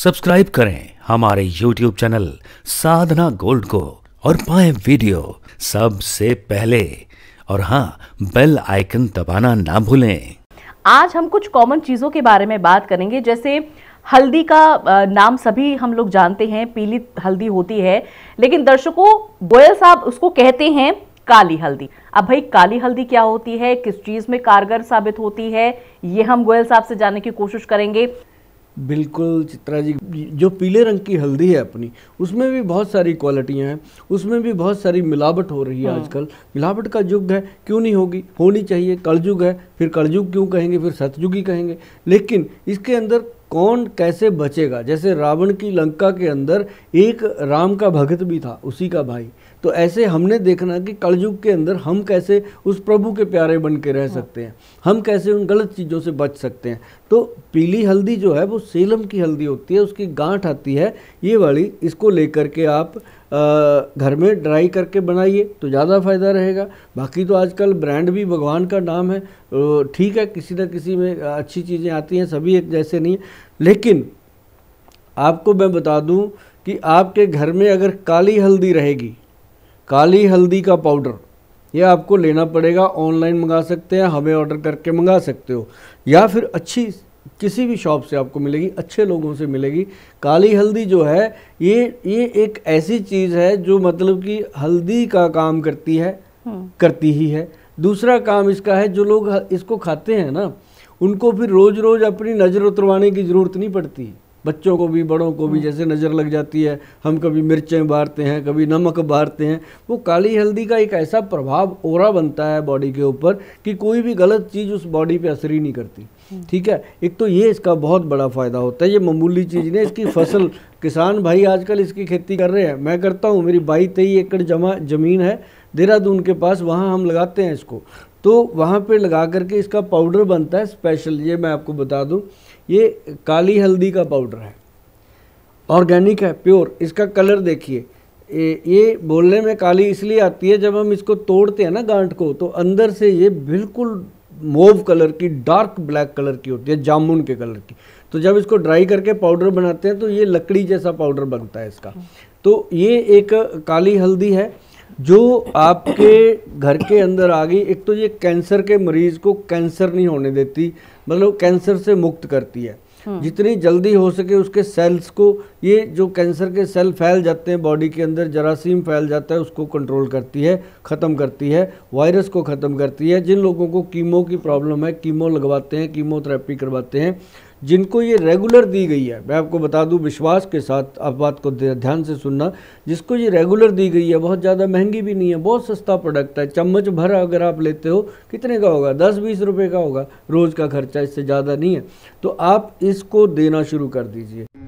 Subscribe करें हमारे YouTube channel साधना gold को और पाए वीडियो सबसे पहले और हाँ बेल आइकन दबाना ना भूलें आज हम कुछ कॉमन चीज़ों के बारे में बात करेंगे जैसे हल्दी का नाम सभी हम लोग जानते हैं पीली हल्दी होती है लेकिन दर्शकों गोयल साहब उसको कहते हैं काली हल्दी अब भाई काली हल्दी क्या होती है किस चीज़ में कारगर साबित होती है ये हम गोयल साहब से जानने की कोशिश करेंगे बिल्कुल चित्रा जी जो पीले रंग की हल्दी है अपनी उसमें भी बहुत सारी क्वालिटियाँ हैं उसमें भी बहुत सारी मिलावट हो रही है हाँ। आजकल मिलावट का युग है क्यों नहीं होगी होनी चाहिए कलयुग है फिर कलयुग क्यों कहेंगे फिर सतयुग ही कहेंगे लेकिन इसके अंदर कौन कैसे बचेगा जैसे रावण की लंका के अंदर एक राम का भगत भी था उसी का भाई तो ऐसे हमने देखना कि कलयुग के अंदर हम कैसे उस प्रभु के प्यारे बन के रह हाँ। सकते हैं हम कैसे उन गलत चीज़ों से बच सकते हैं तो पीली हल्दी जो है वो सेलम की हल्दी होती है उसकी गांठ आती है ये वाली इसको लेकर के आप घर में ड्राई करके बनाइए तो ज़्यादा फ़ायदा रहेगा बाकी तो आजकल ब्रांड भी भगवान का नाम है तो ठीक है किसी ना किसी में अच्छी चीज़ें आती हैं सभी एक जैसे नहीं लेकिन आपको मैं बता दूं कि आपके घर में अगर काली हल्दी रहेगी काली हल्दी का पाउडर यह आपको लेना पड़ेगा ऑनलाइन मंगा सकते हैं हमें ऑर्डर करके मंगा सकते हो या फिर अच्छी किसी भी शॉप से आपको मिलेगी अच्छे लोगों से मिलेगी काली हल्दी जो है ये ये एक ऐसी चीज़ है जो मतलब कि हल्दी का काम करती है हाँ। करती ही है दूसरा काम इसका है जो लोग इसको खाते हैं ना उनको फिर रोज़ रोज़ अपनी नज़र उतरवाने की ज़रूरत नहीं पड़ती बच्चों को भी बड़ों को भी हाँ। जैसे नज़र लग जाती है हम कभी मिर्चें बारते हैं कभी नमक बारते हैं वो काली हल्दी का एक ऐसा प्रभाव ओरा बनता है बॉडी के ऊपर कि कोई भी गलत चीज़ उस बॉडी पे असर ही नहीं करती हाँ। ठीक है एक तो ये इसका बहुत बड़ा फ़ायदा होता है ये मामूली चीज़ ने इसकी फसल किसान भाई आजकल इसकी खेती कर रहे हैं मैं करता हूँ मेरी बाई तेई एकड़ जमा ज़मीन है देहरादून के पास वहाँ हम लगाते हैं इसको तो वहाँ पे लगा करके इसका पाउडर बनता है स्पेशल ये मैं आपको बता दूँ ये काली हल्दी का पाउडर है ऑर्गेनिक है प्योर इसका कलर देखिए ये बोलने में काली इसलिए आती है जब हम इसको तोड़ते हैं ना गांठ को तो अंदर से ये बिल्कुल मोव कलर की डार्क ब्लैक कलर की होती है जामुन के कलर की तो जब इसको ड्राई करके पाउडर बनाते हैं तो ये लकड़ी जैसा पाउडर बनता है इसका तो ये एक काली हल्दी है जो आपके घर के अंदर आ गई एक तो ये कैंसर के मरीज को कैंसर नहीं होने देती मतलब कैंसर से मुक्त करती है हम्म। जितनी जल्दी हो सके उसके सेल्स को ये जो कैंसर के सेल फैल जाते हैं बॉडी के अंदर जरासीम फैल जाता है उसको कंट्रोल करती है ख़त्म करती है वायरस को ख़त्म करती है जिन लोगों को कीमो की प्रॉब्लम है कीमो लगवाते हैं कीमोथेरेपी करवाते हैं जिनको ये रेगुलर दी गई है मैं आपको बता दूं विश्वास के साथ आप बात को ध्यान से सुनना जिसको ये रेगुलर दी गई है बहुत ज़्यादा महंगी भी नहीं है बहुत सस्ता प्रोडक्ट है चम्मच भर अगर आप लेते हो कितने का होगा दस बीस रुपये का होगा रोज़ का खर्चा इससे ज़्यादा नहीं है तो आप इसको देना शुरू कर दीजिए